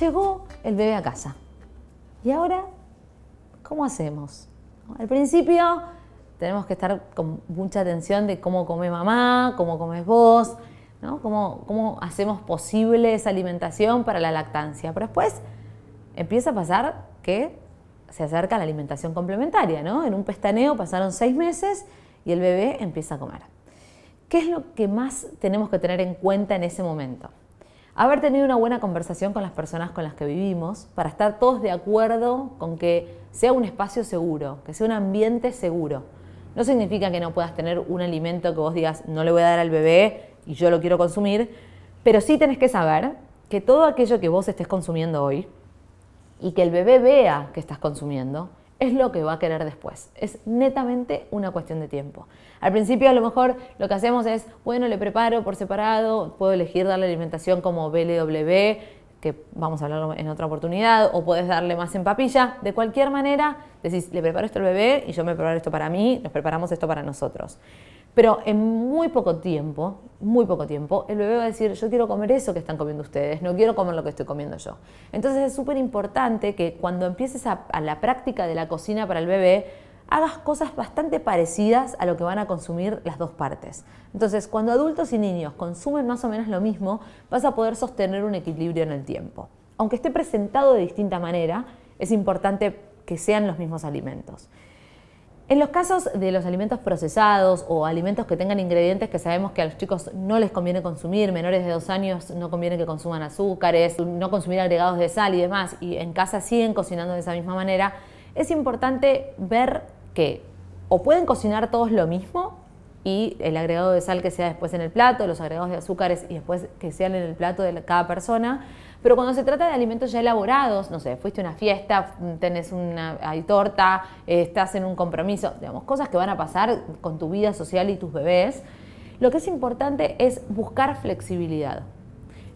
Llegó el bebé a casa. Y ahora, ¿cómo hacemos? Al principio tenemos que estar con mucha atención de cómo come mamá, cómo comes vos, cómo, hacemos posible esa alimentación para la lactancia. Pero después empieza a pasar que se acerca la alimentación complementaria, En un pestaneo pasaron seis meses y el bebé empieza a comer. ¿Qué es lo que más tenemos que tener en cuenta en ese momento? haber tenido una buena conversación con las personas con las que vivimos, para estar todos de acuerdo con que sea un espacio seguro, que sea un ambiente seguro. No significa que no puedas tener un alimento que vos digas, no le voy a dar al bebé y yo lo quiero consumir, pero sí tenés que saber que todo aquello que vos estés consumiendo hoy y que el bebé vea que estás consumiendo, es lo que va a querer después. Es netamente una cuestión de tiempo. Al principio a lo mejor lo que hacemos es, bueno, le preparo por separado, puedo elegir darle alimentación como BLW, que vamos a hablar en otra oportunidad, o puedes darle más en papilla. De cualquier manera, decís, le preparo esto al bebé y yo me preparo esto para mí, nos preparamos esto para nosotros. Pero en muy poco tiempo, muy poco tiempo, el bebé va a decir, yo quiero comer eso que están comiendo ustedes, no quiero comer lo que estoy comiendo yo. Entonces es súper importante que cuando empieces a la práctica de la cocina para el bebé, hagas cosas bastante parecidas a lo que van a consumir las dos partes. Entonces, cuando adultos y niños consumen más o menos lo mismo, vas a poder sostener un equilibrio en el tiempo. Aunque esté presentado de distinta manera, es importante que sean los mismos alimentos. En los casos de los alimentos procesados o alimentos que tengan ingredientes que sabemos que a los chicos no les conviene consumir, menores de dos años no conviene que consuman azúcares, no consumir agregados de sal y demás, y en casa siguen cocinando de esa misma manera, es importante ver que o pueden cocinar todos lo mismo y el agregado de sal que sea después en el plato, los agregados de azúcares y después que sean en el plato de cada persona. Pero cuando se trata de alimentos ya elaborados, no sé, fuiste a una fiesta, mm, tenés una hay torta, eh, estás en un compromiso, digamos, cosas que van a pasar con tu vida social y tus bebés, lo que es importante es buscar flexibilidad.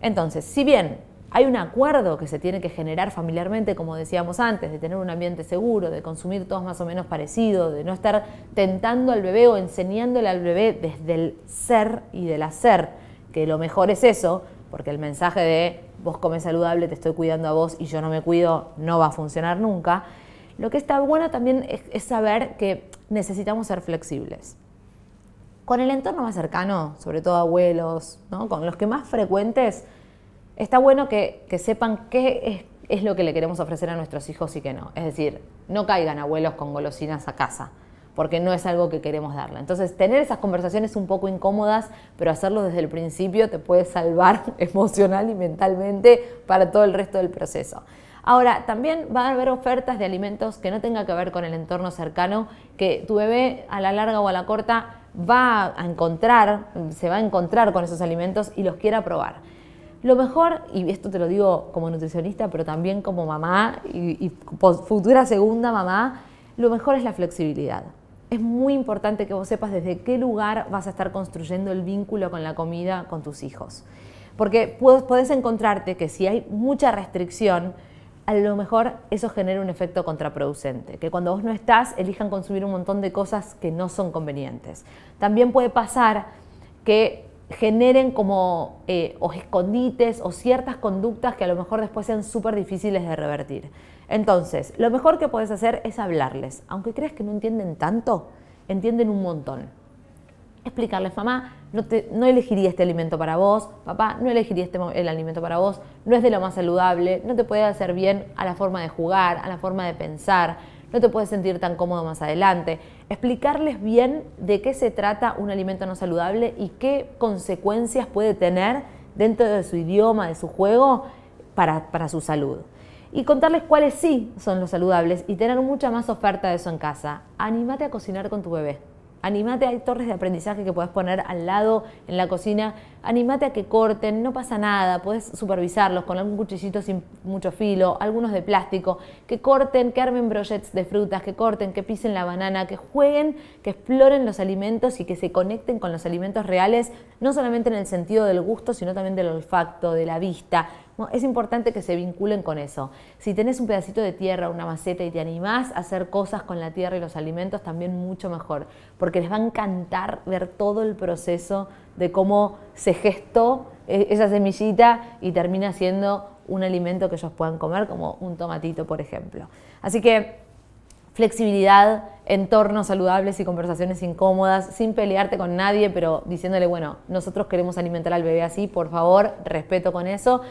Entonces, si bien hay un acuerdo que se tiene que generar familiarmente, como decíamos antes, de tener un ambiente seguro, de consumir todos más o menos parecido, de no estar tentando al bebé o enseñándole al bebé desde el ser y del hacer, que lo mejor es eso, porque el mensaje de vos comes saludable, te estoy cuidando a vos y yo no me cuido, no va a funcionar nunca. Lo que está bueno también es, saber que necesitamos ser flexibles. Con el entorno más cercano, sobre todo abuelos, con los que más frecuentes está bueno que, sepan qué es, lo que le queremos ofrecer a nuestros hijos y qué no. Es decir, no caigan abuelos con golosinas a casa, porque no es algo que queremos darle. Entonces, tener esas conversaciones un poco incómodas, pero hacerlo desde el principio te puede salvar emocional y mentalmente para todo el resto del proceso. Ahora, también va a haber ofertas de alimentos que no tengan que ver con el entorno cercano, que tu bebé a la larga o a la corta va a encontrar, se va a encontrar con esos alimentos y los quiera probar. Lo mejor, y esto te lo digo como nutricionista, pero también como mamá y, futura segunda mamá, lo mejor es la flexibilidad. Es muy importante que vos sepas desde qué lugar vas a estar construyendo el vínculo con la comida con tus hijos. Porque podés encontrarte que si hay mucha restricción, a lo mejor eso genera un efecto contraproducente, que cuando vos no estás elijan consumir un montón de cosas que no son convenientes. También puede pasar que generen como eh, escondites o ciertas conductas que a lo mejor después sean súper difíciles de revertir. Entonces, lo mejor que puedes hacer es hablarles. Aunque creas que no entienden tanto, entienden un montón. Explicarles, mamá, no, elegiría este alimento para vos, papá, no elegiría este, el alimento para vos, no es de lo más saludable, no te puede hacer bien a la forma de jugar, a la forma de pensar, no te puedes sentir tan cómodo más adelante. Explicarles bien de qué se trata un alimento no saludable y qué consecuencias puede tener dentro de su idioma, de su juego, para, su salud. Y contarles cuáles sí son los saludables y tener mucha más oferta de eso en casa. Anímate a cocinar con tu bebé. Animate, hay torres de aprendizaje que puedes poner al lado en la cocina. Animate a que corten, no pasa nada, puedes supervisarlos con algún cuchillito sin mucho filo, algunos de plástico, que corten, que armen brochets de frutas, que corten, que pisen la banana, que jueguen, que exploren los alimentos y que se conecten con los alimentos reales, no solamente en el sentido del gusto, sino también del olfacto, de la vista es importante que se vinculen con eso. Si tenés un pedacito de tierra, una maceta y te animás a hacer cosas con la tierra y los alimentos, también mucho mejor, porque les va a encantar ver todo el proceso de cómo se gestó e-, esa semillita y termina siendo un alimento que ellos puedan comer, como un tomatito, por ejemplo. Así que flexibilidad, entornos saludables y conversaciones incómodas, sin pelearte con nadie, pero diciéndole, bueno, nosotros queremos alimentar al bebé así, por favor, respeto con eso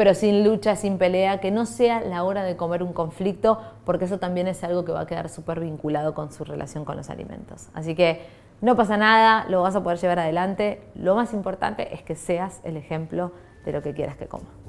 pero sin lucha, sin pelea, que no sea la hora de comer un conflicto, porque eso también es algo que va a quedar súper vinculado con su relación con los alimentos. Así que no pasa nada, lo vas a poder llevar adelante. Lo más importante es que seas el ejemplo de lo que quieras que coma.